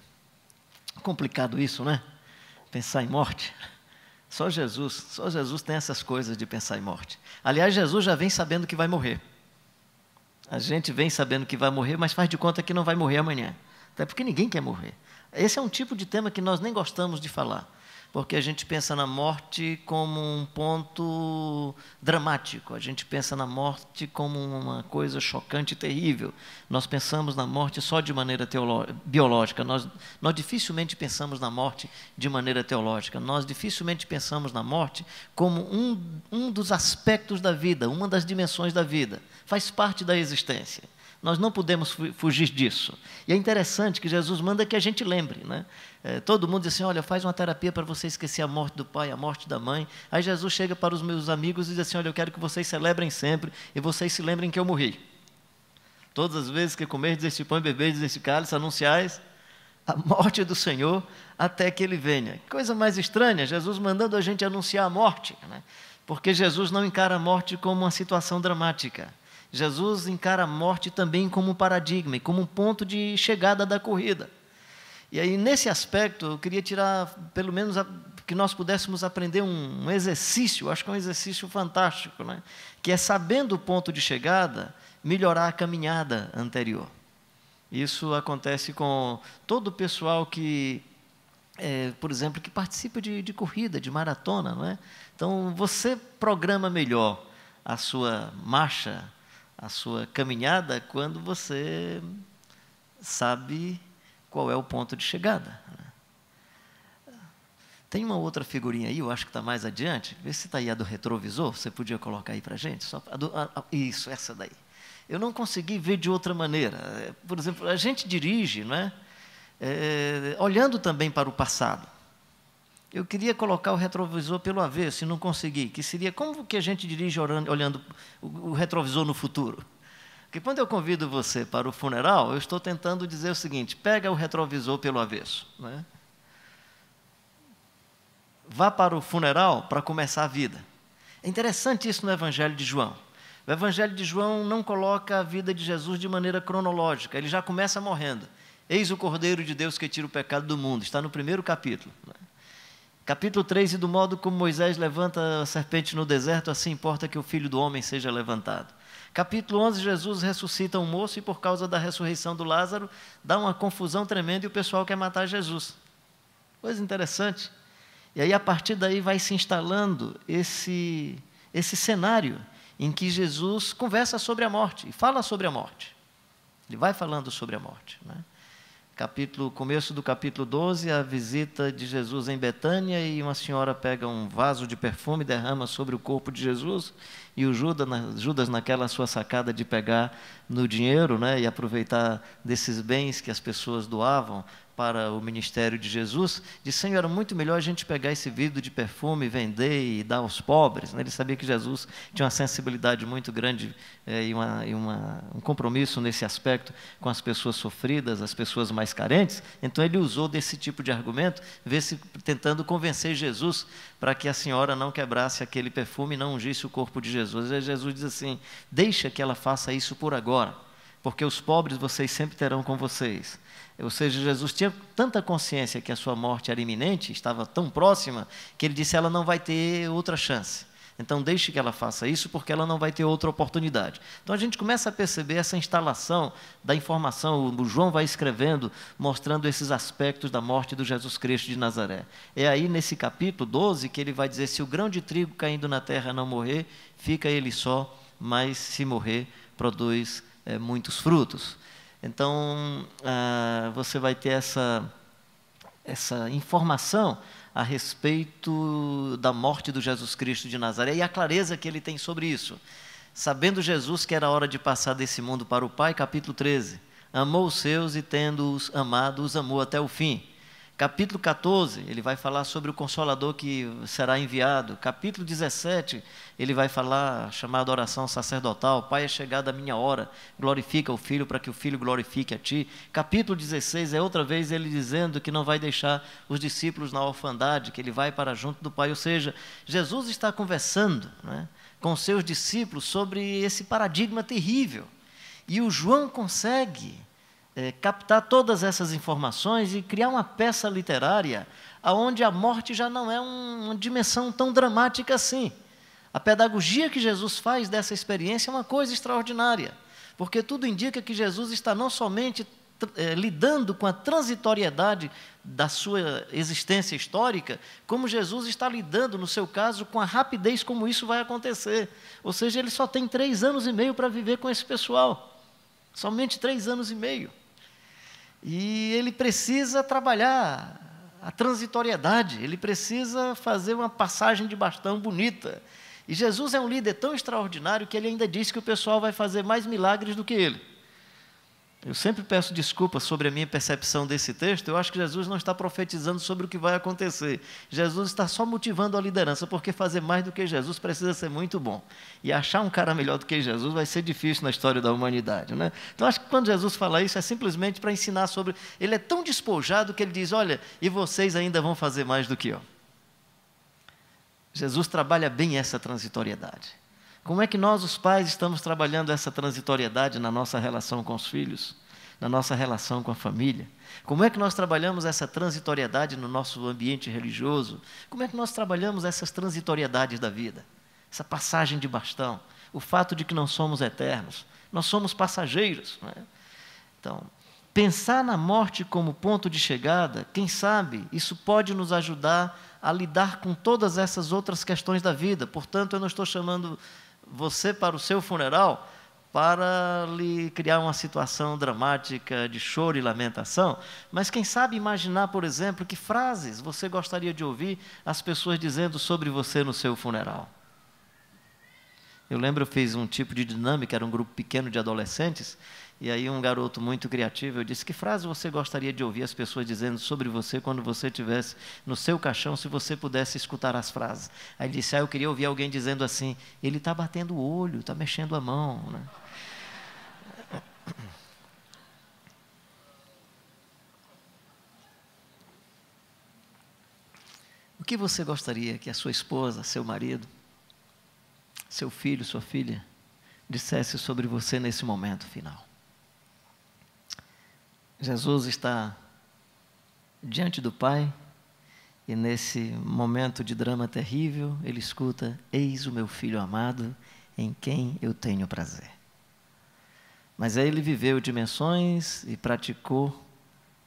[SPEAKER 1] Complicado isso, né? Pensar em morte. Só Jesus, só Jesus tem essas coisas de pensar em morte. Aliás, Jesus já vem sabendo que vai morrer. A gente vem sabendo que vai morrer, mas faz de conta que não vai morrer amanhã. Até porque ninguém quer morrer. Esse é um tipo de tema que nós nem gostamos de falar porque a gente pensa na morte como um ponto dramático, a gente pensa na morte como uma coisa chocante e terrível. Nós pensamos na morte só de maneira biológica, nós, nós dificilmente pensamos na morte de maneira teológica, nós dificilmente pensamos na morte como um, um dos aspectos da vida, uma das dimensões da vida, faz parte da existência. Nós não podemos fugir disso. E é interessante que Jesus manda que a gente lembre, né? É, todo mundo diz assim: olha, faz uma terapia para você esquecer a morte do pai, a morte da mãe. Aí Jesus chega para os meus amigos e diz assim: olha, eu quero que vocês celebrem sempre e vocês se lembrem que eu morri. Todas as vezes que comerdes este pão e bebedes este cálice, anunciais a morte do Senhor até que ele venha. Coisa mais estranha, Jesus mandando a gente anunciar a morte, né? porque Jesus não encara a morte como uma situação dramática. Jesus encara a morte também como um paradigma e como um ponto de chegada da corrida. E aí, nesse aspecto, eu queria tirar, pelo menos, a, que nós pudéssemos aprender um, um, exercício, acho que é um exercício fantástico, né? que é, sabendo o ponto de chegada, melhorar a caminhada anterior. Isso acontece com todo o pessoal que, é, por exemplo, que participa de, de corrida, de maratona, não é? Então, você programa melhor a sua marcha, a sua caminhada, quando você sabe qual é o ponto de chegada. Né? Tem uma outra figurinha aí, eu acho que está mais adiante. Vê se está aí a do retrovisor, você podia colocar aí para gente? Só a do, a, a, isso, essa daí. Eu não consegui ver de outra maneira. É, por exemplo, a gente dirige, não é? é olhando também para o passado. Eu queria colocar o retrovisor pelo avesso, e não consegui. Que seria como que a gente dirige orando, olhando o, o retrovisor no futuro? Porque quando eu convido você para o funeral, eu estou tentando dizer o seguinte: pega o retrovisor pelo avesso. Né? Vá para o funeral para começar a vida. É interessante isso no Evangelho de João. O Evangelho de João não coloca a vida de Jesus de maneira cronológica, ele já começa morrendo. Eis o Cordeiro de Deus que tira o pecado do mundo, está no primeiro capítulo. Né? Capítulo 3: E do modo como Moisés levanta a serpente no deserto, assim importa que o filho do homem seja levantado. Capítulo 11, Jesus ressuscita um moço e por causa da ressurreição do Lázaro, dá uma confusão tremenda e o pessoal quer matar Jesus. Coisa interessante. E aí a partir daí vai se instalando esse esse cenário em que Jesus conversa sobre a morte e fala sobre a morte. Ele vai falando sobre a morte, né? Capítulo, começo do capítulo 12, a visita de Jesus em Betânia e uma senhora pega um vaso de perfume, derrama sobre o corpo de Jesus e o Judas, Judas, naquela sua sacada de pegar no dinheiro né, e aproveitar desses bens que as pessoas doavam para o ministério de Jesus, disse: Senhor, era muito melhor a gente pegar esse vidro de perfume, vender e dar aos pobres. Né? Ele sabia que Jesus tinha uma sensibilidade muito grande é, e, uma, e uma, um compromisso nesse aspecto com as pessoas sofridas, as pessoas mais carentes. Então, ele usou desse tipo de argumento, se, tentando convencer Jesus para que a senhora não quebrasse aquele perfume e não ungisse o corpo de Jesus Jesus. E Jesus diz assim: Deixa que ela faça isso por agora, porque os pobres vocês sempre terão com vocês. Ou seja, Jesus tinha tanta consciência que a sua morte era iminente, estava tão próxima, que ele disse: Ela não vai ter outra chance. Então deixe que ela faça isso, porque ela não vai ter outra oportunidade. Então a gente começa a perceber essa instalação da informação. O João vai escrevendo, mostrando esses aspectos da morte do Jesus Cristo de Nazaré. É aí nesse capítulo 12 que ele vai dizer: se o grão de trigo caindo na terra não morrer, fica ele só, mas se morrer, produz é, muitos frutos. Então ah, você vai ter essa essa informação a respeito da morte do Jesus Cristo de Nazaré e a clareza que ele tem sobre isso. Sabendo Jesus que era hora de passar desse mundo para o Pai, capítulo 13. Amou os seus e, tendo-os amado, os amou até o fim. Capítulo 14, ele vai falar sobre o consolador que será enviado. Capítulo 17, ele vai falar, chamada oração sacerdotal: Pai, é chegada a minha hora, glorifica o filho para que o filho glorifique a ti. Capítulo 16 é outra vez ele dizendo que não vai deixar os discípulos na orfandade, que ele vai para junto do Pai. Ou seja, Jesus está conversando né, com seus discípulos sobre esse paradigma terrível. E o João consegue é, captar todas essas informações e criar uma peça literária onde a morte já não é um, uma dimensão tão dramática assim. A pedagogia que Jesus faz dessa experiência é uma coisa extraordinária, porque tudo indica que Jesus está não somente é, lidando com a transitoriedade da sua existência histórica, como Jesus está lidando, no seu caso, com a rapidez como isso vai acontecer. Ou seja, ele só tem três anos e meio para viver com esse pessoal. Somente três anos e meio. E ele precisa trabalhar a transitoriedade, ele precisa fazer uma passagem de bastão bonita. E Jesus é um líder tão extraordinário que ele ainda diz que o pessoal vai fazer mais milagres do que ele. Eu sempre peço desculpas sobre a minha percepção desse texto. Eu acho que Jesus não está profetizando sobre o que vai acontecer. Jesus está só motivando a liderança, porque fazer mais do que Jesus precisa ser muito bom. E achar um cara melhor do que Jesus vai ser difícil na história da humanidade. Né? Então, acho que quando Jesus fala isso, é simplesmente para ensinar sobre. Ele é tão despojado que ele diz: Olha, e vocês ainda vão fazer mais do que eu. Jesus trabalha bem essa transitoriedade. Como é que nós, os pais, estamos trabalhando essa transitoriedade na nossa relação com os filhos, na nossa relação com a família? Como é que nós trabalhamos essa transitoriedade no nosso ambiente religioso? Como é que nós trabalhamos essas transitoriedades da vida? Essa passagem de bastão, o fato de que não somos eternos, nós somos passageiros. É? Então, pensar na morte como ponto de chegada, quem sabe, isso pode nos ajudar a lidar com todas essas outras questões da vida. Portanto, eu não estou chamando você para o seu funeral para lhe criar uma situação dramática de choro e lamentação, mas quem sabe imaginar, por exemplo, que frases você gostaria de ouvir as pessoas dizendo sobre você no seu funeral. Eu lembro, eu fiz um tipo de dinâmica, era um grupo pequeno de adolescentes, e aí um garoto muito criativo, eu disse: "Que frase você gostaria de ouvir as pessoas dizendo sobre você quando você estivesse no seu caixão, se você pudesse escutar as frases?". Aí ele disse: "Ah, eu queria ouvir alguém dizendo assim: ele está batendo o olho, está mexendo a mão, né? O que você gostaria que a sua esposa, seu marido, seu filho, sua filha dissesse sobre você nesse momento final? Jesus está diante do Pai e, nesse momento de drama terrível, ele escuta: Eis o meu filho amado, em quem eu tenho prazer. Mas aí ele viveu dimensões e praticou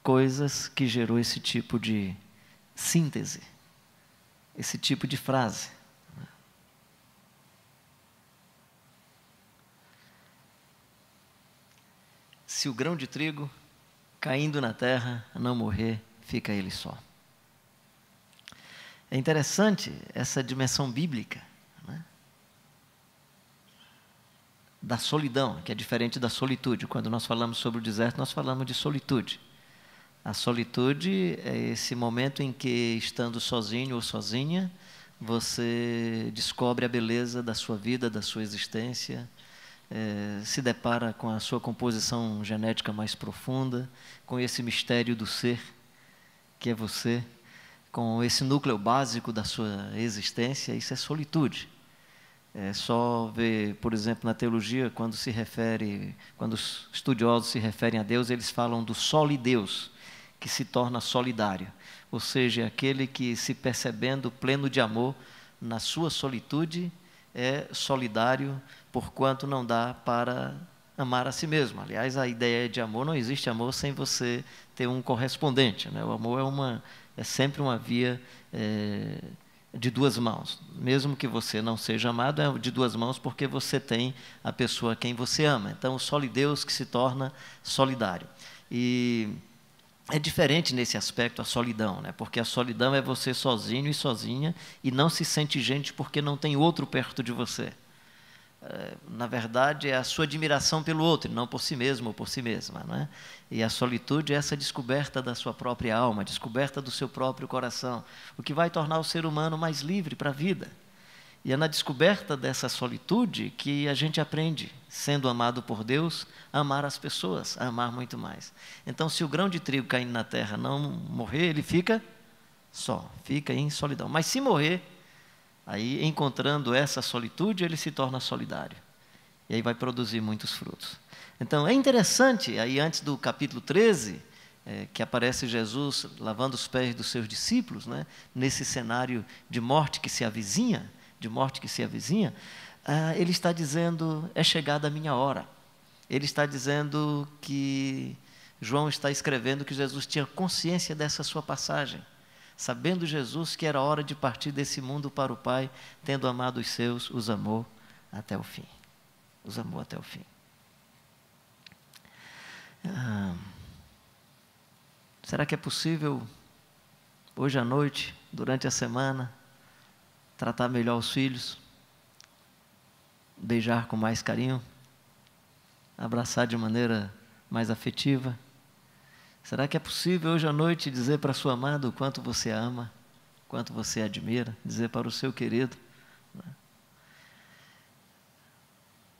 [SPEAKER 1] coisas que gerou esse tipo de síntese, esse tipo de frase. Se o grão de trigo caindo na terra, não morrer, fica ele só. É interessante essa dimensão bíblica né? da solidão, que é diferente da solitude. Quando nós falamos sobre o deserto, nós falamos de solitude. A solitude é esse momento em que, estando sozinho ou sozinha, você descobre a beleza da sua vida, da sua existência, eh, se depara com a sua composição genética mais profunda, com esse mistério do ser que é você, com esse núcleo básico da sua existência, isso é solitude. É só ver, por exemplo, na teologia, quando se refere, quando os estudiosos se referem a Deus, eles falam do Deus que se torna solidário, ou seja, aquele que se percebendo pleno de amor na sua solitude, é solidário, porquanto não dá para amar a si mesmo. Aliás, a ideia de amor não existe amor sem você ter um correspondente. Né? O amor é, uma, é sempre uma via é, de duas mãos. Mesmo que você não seja amado, é de duas mãos porque você tem a pessoa a quem você ama. Então, o só Deus que se torna solidário. E é diferente nesse aspecto a solidão, né? porque a solidão é você sozinho e sozinha e não se sente gente porque não tem outro perto de você. É, na verdade, é a sua admiração pelo outro, não por si mesmo ou por si mesma. Né? E a solitude é essa descoberta da sua própria alma, descoberta do seu próprio coração, o que vai tornar o ser humano mais livre para a vida. E é na descoberta dessa solitude que a gente aprende, sendo amado por Deus, a amar as pessoas, a amar muito mais. Então, se o grão de trigo caindo na terra não morrer, ele fica só, fica em solidão. Mas se morrer, aí encontrando essa solitude, ele se torna solidário. E aí vai produzir muitos frutos. Então, é interessante, aí antes do capítulo 13, é, que aparece Jesus lavando os pés dos seus discípulos, né, nesse cenário de morte que se avizinha de morte que se avizinha, ah, ele está dizendo: é chegada a minha hora. Ele está dizendo que João está escrevendo que Jesus tinha consciência dessa sua passagem, sabendo Jesus que era hora de partir desse mundo para o Pai, tendo amado os seus, os amou até o fim. Os amou até o fim. Ah, será que é possível, hoje à noite, durante a semana, tratar melhor os filhos, beijar com mais carinho, abraçar de maneira mais afetiva? Será que é possível hoje à noite dizer para sua amada o quanto você a ama, quanto você a admira, dizer para o seu querido? Né?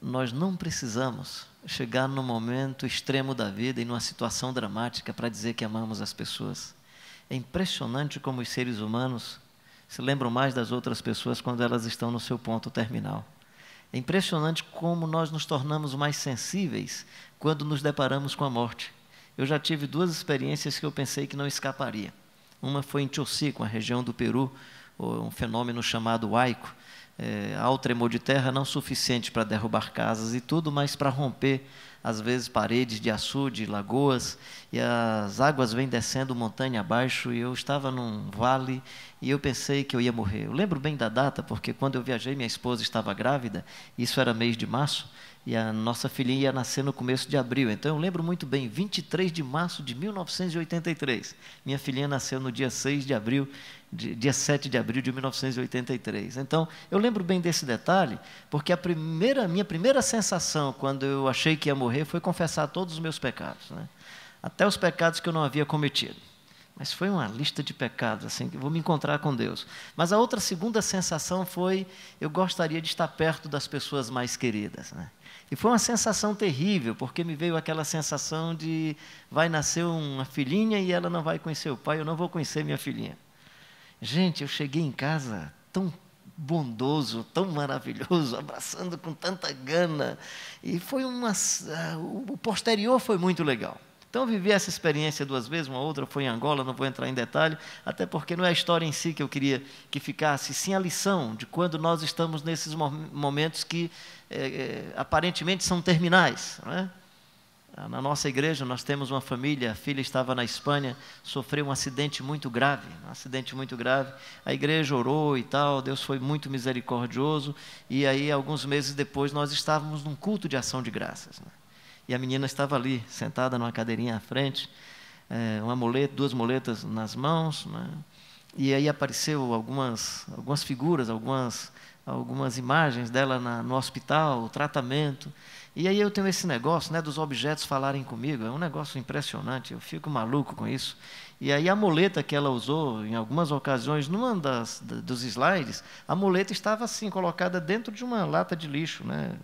[SPEAKER 1] Nós não precisamos chegar no momento extremo da vida e numa situação dramática para dizer que amamos as pessoas. É impressionante como os seres humanos se lembram mais das outras pessoas quando elas estão no seu ponto terminal. É impressionante como nós nos tornamos mais sensíveis quando nos deparamos com a morte. Eu já tive duas experiências que eu pensei que não escaparia. Uma foi em Chosico, a região do Peru, um fenômeno chamado Aico, é, ao tremor de terra não suficiente para derrubar casas e tudo, mas para romper às vezes paredes de açude, lagoas, e as águas vêm descendo montanha abaixo, e eu estava num vale e eu pensei que eu ia morrer. Eu lembro bem da data, porque quando eu viajei, minha esposa estava grávida, isso era mês de março, e a nossa filhinha ia nascer no começo de abril. Então eu lembro muito bem, 23 de março de 1983. Minha filhinha nasceu no dia 6 de abril, dia 7 de abril de 1983. Então eu lembro bem desse detalhe, porque a primeira, minha primeira sensação quando eu achei que ia morrer foi confessar todos os meus pecados, né? até os pecados que eu não havia cometido. Mas foi uma lista de pecados, assim, vou me encontrar com Deus. Mas a outra segunda sensação foi, eu gostaria de estar perto das pessoas mais queridas. Né? E foi uma sensação terrível, porque me veio aquela sensação de vai nascer uma filhinha e ela não vai conhecer o pai, eu não vou conhecer minha filhinha. Gente, eu cheguei em casa tão bondoso, tão maravilhoso, abraçando com tanta gana. E foi uma. Ah, o posterior foi muito legal. Então, eu vivi essa experiência duas vezes, uma outra foi em Angola, não vou entrar em detalhe, até porque não é a história em si que eu queria que ficasse, sim a lição de quando nós estamos nesses momentos que é, é, aparentemente são terminais. É? Ah, na nossa igreja, nós temos uma família, a filha estava na Espanha, sofreu um acidente muito grave, um acidente muito grave. A igreja orou e tal, Deus foi muito misericordioso, e aí, alguns meses depois, nós estávamos num culto de ação de graças. Né? e a menina estava ali, sentada numa cadeirinha à frente, é, eh, uma muleta, duas moletas nas mãos, né? e aí apareceu algumas, algumas figuras, algumas, algumas imagens dela na, no hospital, o tratamento. E aí eu tenho esse negócio né, dos objetos falarem comigo, é um negócio impressionante, eu fico maluco com isso. E aí a muleta que ela usou em algumas ocasiões, numa das dos slides, a muleta estava assim colocada dentro de uma lata de lixo, né?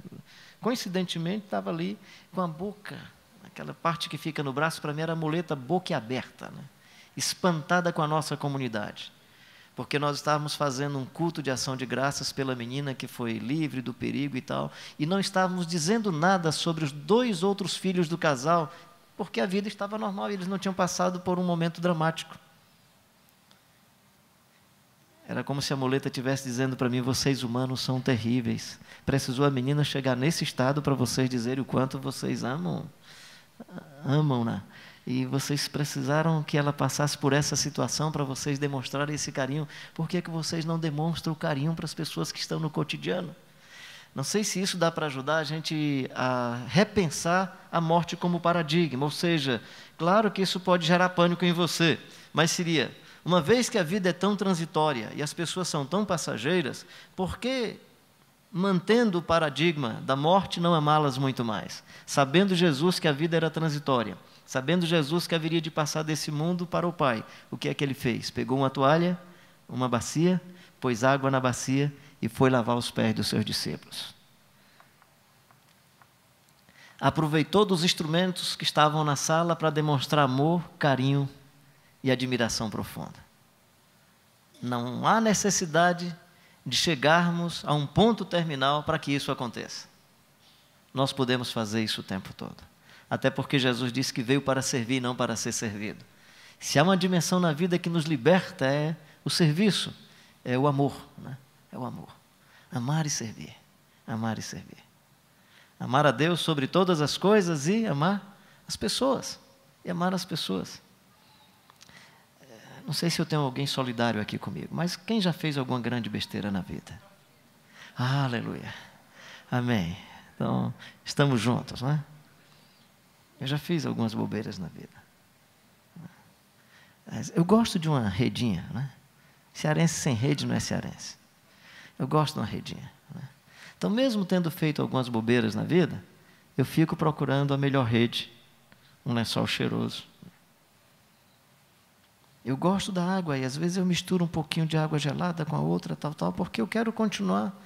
[SPEAKER 1] Coincidentemente, estava ali com a boca, aquela parte que fica no braço, para mim era a muleta boca aberta, né? espantada com a nossa comunidade. Porque nós estávamos fazendo um culto de ação de graças pela menina que foi livre do perigo e tal, e não estávamos dizendo nada sobre os dois outros filhos do casal, porque a vida estava normal e eles não tinham passado por um momento dramático. Era como se a muleta estivesse dizendo para mim: vocês humanos são terríveis. Precisou a menina chegar nesse estado para vocês dizerem o quanto vocês amam. Amam-na. E vocês precisaram que ela passasse por essa situação para vocês demonstrarem esse carinho. Por que, é que vocês não demonstram o carinho para as pessoas que estão no cotidiano? Não sei se isso dá para ajudar a gente a repensar a morte como paradigma. Ou seja, claro que isso pode gerar pânico em você, mas seria uma vez que a vida é tão transitória e as pessoas são tão passageiras, por que mantendo o paradigma da morte não amá-las muito mais? Sabendo Jesus que a vida era transitória, sabendo Jesus que haveria de passar desse mundo para o Pai, o que é que ele fez? Pegou uma toalha, uma bacia, pôs água na bacia e foi lavar os pés dos seus discípulos. Aproveitou dos instrumentos que estavam na sala para demonstrar amor, carinho e admiração profunda. Não há necessidade de chegarmos a um ponto terminal para que isso aconteça. Nós podemos fazer isso o tempo todo. Até porque Jesus disse que veio para servir e não para ser servido. Se há uma dimensão na vida que nos liberta, é o serviço, é o amor. Né? É o amor. Amar e servir. Amar e servir. Amar a Deus sobre todas as coisas e amar as pessoas. E amar as pessoas. Não sei se eu tenho alguém solidário aqui comigo, mas quem já fez alguma grande besteira na vida? aleluia. Amém. Então, estamos juntos, né? Eu já fiz algumas bobeiras na vida. Mas eu gosto de uma redinha, né? Cearense sem rede não é cearense. Eu gosto de uma redinha. Né? Então, mesmo tendo feito algumas bobeiras na vida, eu fico procurando a melhor rede, um lençol cheiroso, eu gosto da água e às vezes eu misturo um pouquinho de água gelada com a outra, tal, tal, porque eu quero continuar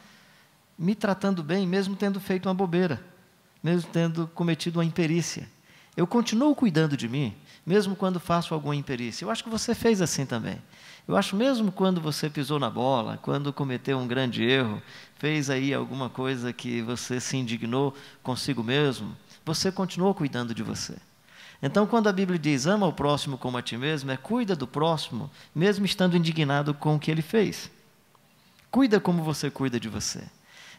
[SPEAKER 1] me tratando bem, mesmo tendo feito uma bobeira, mesmo tendo cometido uma imperícia. Eu continuo cuidando de mim, mesmo quando faço alguma imperícia. Eu acho que você fez assim também. Eu acho mesmo quando você pisou na bola, quando cometeu um grande erro, fez aí alguma coisa que você se indignou consigo mesmo, você continuou cuidando de você. Então, quando a Bíblia diz ama o próximo como a ti mesmo, é cuida do próximo, mesmo estando indignado com o que ele fez. Cuida como você cuida de você.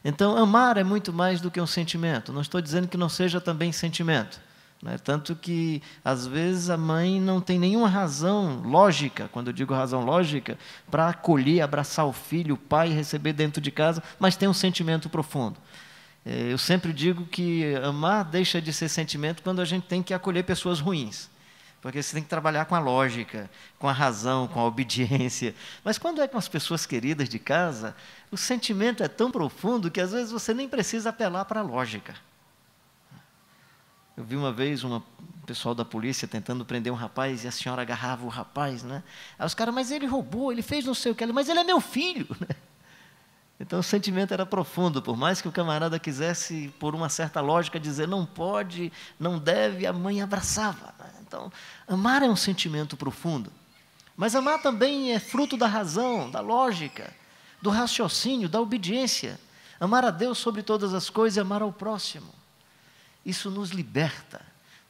[SPEAKER 1] Então, amar é muito mais do que um sentimento. Não estou dizendo que não seja também sentimento. Né? Tanto que, às vezes, a mãe não tem nenhuma razão lógica, quando eu digo razão lógica, para acolher, abraçar o filho, o pai, receber dentro de casa, mas tem um sentimento profundo. Eh, eu sempre digo que amar deixa de ser sentimento quando a gente tem que acolher pessoas ruins. Porque você tem que trabalhar com a lógica, com a razão, com a obediência. Mas quando é com as pessoas queridas de casa, o sentimento é tão profundo que às vezes você nem precisa apelar para a lógica. Eu vi uma vez um pessoal da polícia tentando prender um rapaz e a senhora agarrava o rapaz, né? Aí os caras, mas ele roubou, ele fez não sei o que, mas ele é meu filho, né? Então o sentimento era profundo, por mais que o camarada quisesse, por uma certa lógica, dizer não pode, não deve, a mãe abraçava. Né? Então, amar é um sentimento profundo. Mas amar também é fruto da razão, da lógica, do raciocínio, da obediência. Amar a Deus sobre todas as coisas e amar ao próximo. Isso nos liberta.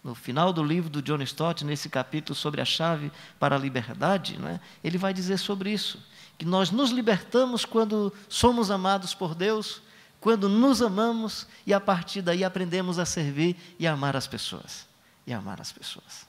[SPEAKER 1] No final do livro do John Stott, nesse capítulo sobre a chave para a liberdade, né, ele vai dizer sobre isso que nós nos libertamos quando somos amados por Deus, quando nos amamos e a partir daí aprendemos a servir e a amar as pessoas. E amar as pessoas.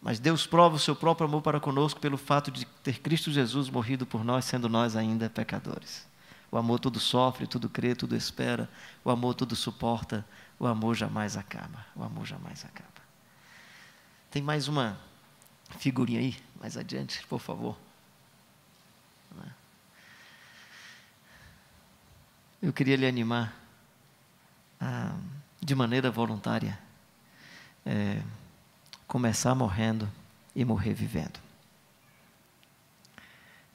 [SPEAKER 1] Mas Deus prova o seu próprio amor para conosco pelo fato de ter Cristo Jesus morrido por nós, sendo nós ainda pecadores. O amor tudo sofre, tudo crê, tudo espera. O amor tudo suporta. O amor jamais acaba. O amor jamais acaba. Tem mais uma figurinha aí? mais adiante, por favor. Né? Eu queria lhe animar ah, de maneira voluntária, é, começar morrendo e morrer vivendo.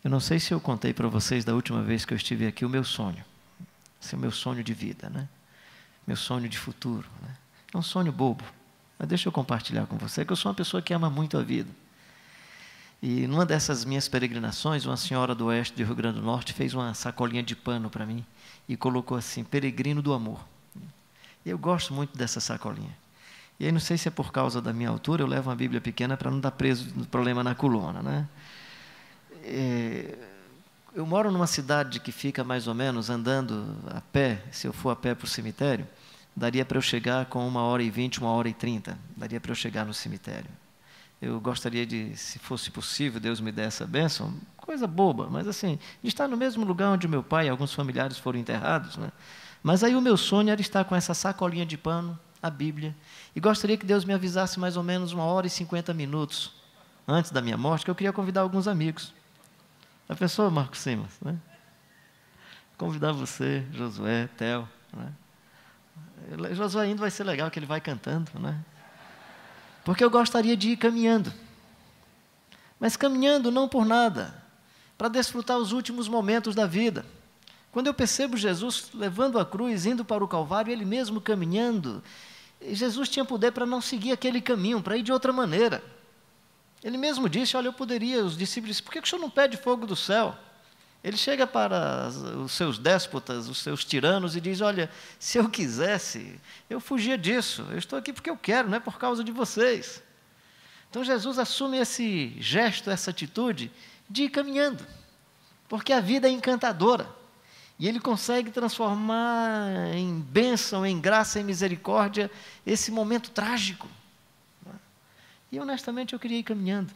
[SPEAKER 1] Eu não sei se eu contei para vocês da última vez que eu estive aqui o meu sonho. Esse assim, é o meu sonho de vida, né? Meu sonho de futuro. Né? É um sonho bobo. Mas deixa eu compartilhar com você que eu sou uma pessoa que ama muito a vida. E numa dessas minhas peregrinações, uma senhora do oeste do Rio Grande do Norte fez uma sacolinha de pano para mim e colocou assim: Peregrino do Amor. Eu gosto muito dessa sacolinha. E aí, não sei se é por causa da minha altura, eu levo uma Bíblia pequena para não dar preso no problema na coluna. Né? É, eu moro numa cidade que fica mais ou menos andando a pé, se eu for a pé para o cemitério, daria para eu chegar com uma hora e vinte, uma hora e trinta, daria para eu chegar no cemitério eu gostaria de, se fosse possível, Deus me dê essa bênção. Coisa boba, mas assim, de estar no mesmo lugar onde meu pai e alguns familiares foram enterrados. Né? Mas aí o meu sonho era estar com essa sacolinha de pano, a Bíblia, e gostaria que Deus me avisasse mais ou menos uma hora e cinquenta minutos antes da minha morte, que eu queria convidar alguns amigos. A pessoa, Marcos Simas, né? Convidar você, Josué, Theo, né? Josué ainda vai ser legal que ele vai cantando, né? porque eu gostaria de ir caminhando. Mas caminhando não por nada, para desfrutar os últimos momentos da vida. Quando eu percebo Jesus levando a cruz, indo para o Calvário, ele mesmo caminhando, Jesus tinha poder para não seguir aquele caminho, para ir de outra maneira. Ele mesmo disse: Olha, eu poderia, os discípulos disseram: Por que o senhor não pede fogo do céu? Ele chega para os seus déspotas, os seus tiranos, e diz: Olha, se eu quisesse, eu fugia disso. Eu estou aqui porque eu quero, não é por causa de vocês. Então Jesus assume esse gesto, essa atitude de ir caminhando, porque a vida é encantadora. E ele consegue transformar em bênção, em graça, em misericórdia esse momento trágico. É? E honestamente eu queria ir caminhando,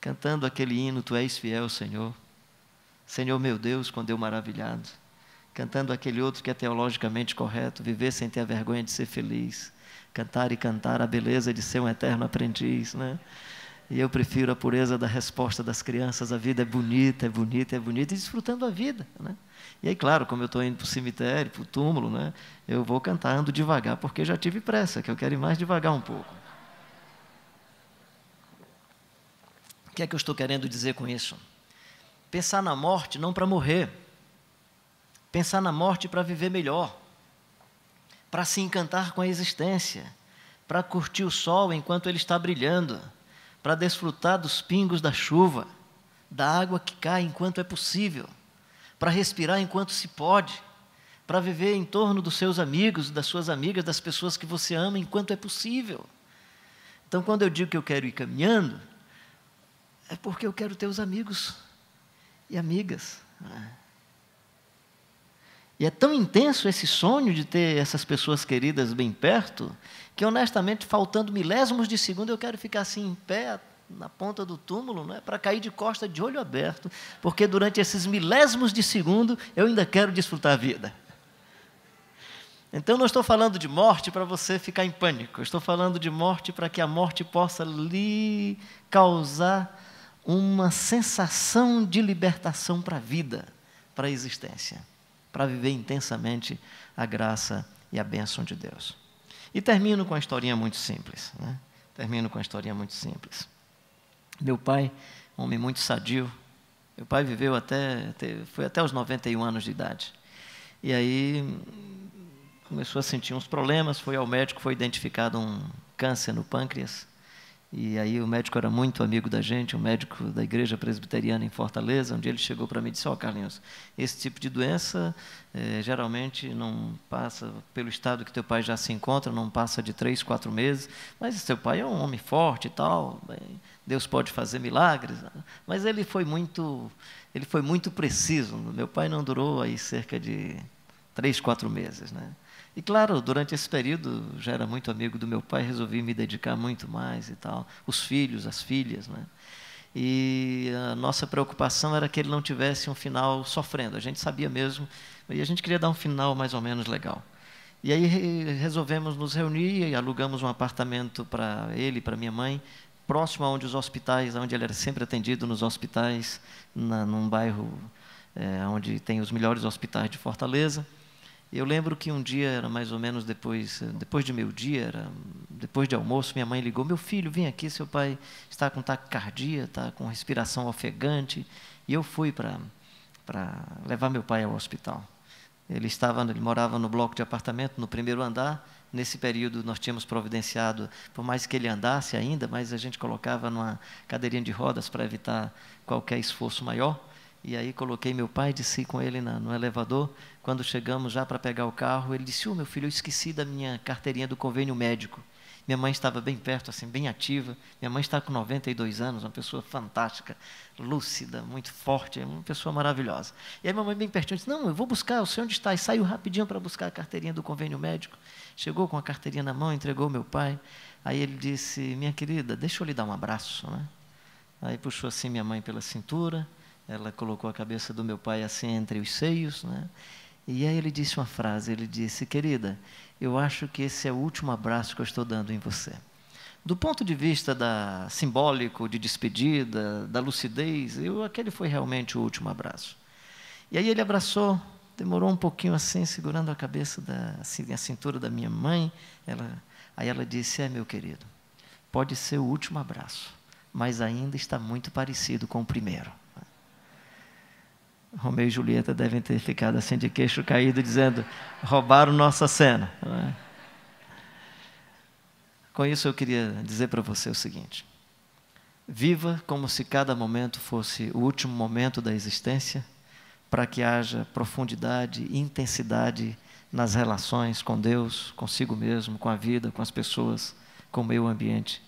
[SPEAKER 1] cantando aquele hino: Tu és fiel, Senhor. Senhor meu Deus, quando eu maravilhado, cantando aquele outro que é teologicamente correto, viver sem ter a vergonha de ser feliz, cantar e cantar a beleza de ser um eterno aprendiz, né? E eu prefiro a pureza da resposta das crianças, a vida é bonita, é bonita, é bonita, e desfrutando a vida, né? E aí, claro, como eu estou indo para o cemitério, para o túmulo, né? Eu vou cantando devagar, porque já tive pressa, que eu quero ir mais devagar um pouco. O que é que eu estou querendo dizer com isso? Pensar na morte não para morrer. Pensar na morte para viver melhor. Para se encantar com a existência. Para curtir o sol enquanto ele está brilhando. Para desfrutar dos pingos da chuva. Da água que cai enquanto é possível. Para respirar enquanto se pode. Para viver em torno dos seus amigos, das suas amigas, das pessoas que você ama enquanto é possível. Então, quando eu digo que eu quero ir caminhando, é porque eu quero ter os amigos e amigas. Né? E é tão intenso esse sonho de ter essas pessoas queridas bem perto, que honestamente, faltando milésimos de segundo, eu quero ficar assim em pé, na ponta do túmulo, é né, para cair de costa de olho aberto, porque durante esses milésimos de segundo eu ainda quero desfrutar a vida. Então, não estou falando de morte para você ficar em pânico, estou falando de morte para que a morte possa lhe causar uma sensação de libertação para a vida, para a existência, para viver intensamente a graça e a bênção de Deus. E termino com uma historinha muito simples. Né? Termino com uma historinha muito simples. Meu pai, um homem muito sadio, meu pai viveu até, foi até os 91 anos de idade. E aí começou a sentir uns problemas, foi ao médico, foi identificado um câncer no pâncreas. E aí o médico era muito amigo da gente, um médico da igreja presbiteriana em Fortaleza, onde ele chegou para mim e disse, ó oh, Carlinhos, esse tipo de doença eh, geralmente não passa pelo estado que teu pai já se encontra, não passa de três, quatro meses, mas seu pai é um homem forte e tal, bem, Deus pode fazer milagres. Mas ele foi muito, ele foi muito preciso. Meu pai não durou aí cerca de três, quatro meses, né? E claro, durante esse período, já era muito amigo do meu pai, resolvi me dedicar muito mais e tal. Os filhos, as filhas, né? E a nossa preocupação era que ele não tivesse um final sofrendo. A gente sabia mesmo, e a gente queria dar um final mais ou menos legal. E aí resolvemos nos reunir e alugamos um apartamento para ele, para minha mãe, próximo a onde os hospitais, onde ele era sempre atendido nos hospitais, na, num bairro é, onde tem os melhores hospitais de Fortaleza. Eu lembro que um dia, era mais ou menos depois, depois de meio dia, era depois de almoço, minha mãe ligou: Meu filho, vem aqui, seu pai está com taquicardia, está com respiração ofegante. E eu fui para levar meu pai ao hospital. Ele estava, ele morava no bloco de apartamento, no primeiro andar. Nesse período nós tínhamos providenciado, por mais que ele andasse ainda, mas a gente colocava numa cadeirinha de rodas para evitar qualquer esforço maior. E aí coloquei meu pai, desci com ele na, no elevador. Quando chegamos já para pegar o carro, ele disse: Ô oh, meu filho, eu esqueci da minha carteirinha do convênio médico. Minha mãe estava bem perto, assim, bem ativa. Minha mãe está com 92 anos, uma pessoa fantástica, lúcida, muito forte, uma pessoa maravilhosa. E aí minha mãe bem pertinho disse, não, eu vou buscar, O senhor onde está. E saiu rapidinho para buscar a carteirinha do convênio médico. Chegou com a carteirinha na mão, entregou meu pai. Aí ele disse, minha querida, deixa eu lhe dar um abraço, né? Aí puxou assim minha mãe pela cintura, ela colocou a cabeça do meu pai assim entre os seios, né? E aí ele disse uma frase, ele disse: "Querida, eu acho que esse é o último abraço que eu estou dando em você". Do ponto de vista da simbólico de despedida, da lucidez, eu aquele foi realmente o último abraço. E aí ele abraçou, demorou um pouquinho assim, segurando a cabeça da assim, a cintura da minha mãe. Ela, aí ela disse: "É, meu querido, pode ser o último abraço, mas ainda está muito parecido com o primeiro". Romeu e Julieta devem ter ficado assim de queixo caído, dizendo: roubaram nossa cena. É? Com isso, eu queria dizer para você o seguinte: viva como se cada momento fosse o último momento da existência, para que haja profundidade e intensidade nas relações com Deus, consigo mesmo, com a vida, com as pessoas, com o meio ambiente.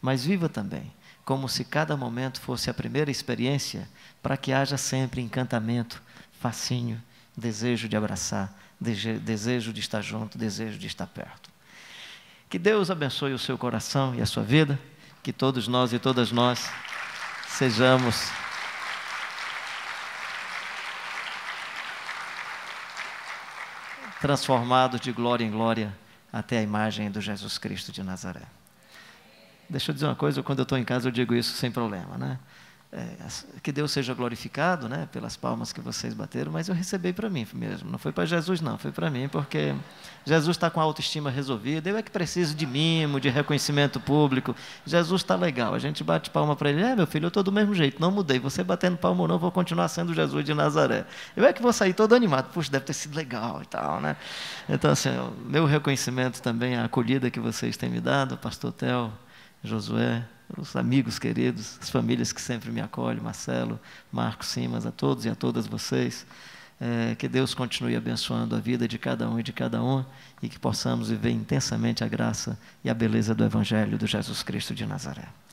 [SPEAKER 1] Mas viva também como se cada momento fosse a primeira experiência, para que haja sempre encantamento, fascínio, desejo de abraçar, desejo de estar junto, desejo de estar perto. Que Deus abençoe o seu coração e a sua vida, que todos nós e todas nós sejamos. Transformados de glória em glória até a imagem do Jesus Cristo de Nazaré. Deixa eu dizer uma coisa, quando eu estou em casa eu digo isso sem problema, né? É, que Deus seja glorificado, né? Pelas palmas que vocês bateram, mas eu recebi para mim mesmo. Não foi para Jesus, não, foi para mim, porque Jesus está com a autoestima resolvida. Eu é que preciso de mimo, de reconhecimento público. Jesus está legal. A gente bate palma para ele. É, meu filho, eu estou do mesmo jeito, não mudei. Você batendo palma ou não, vou continuar sendo Jesus de Nazaré. Eu é que vou sair todo animado. Puxa, deve ter sido legal e tal, né? Então, assim, meu reconhecimento também, a acolhida que vocês têm me dado, Pastor Tel Josué, os amigos queridos, as famílias que sempre me acolhem, Marcelo, Marcos Simas, a todos e a todas vocês. É, que Deus continue abençoando a vida de cada um e de cada uma e que possamos viver intensamente a graça e a beleza do Evangelho de Jesus Cristo de Nazaré.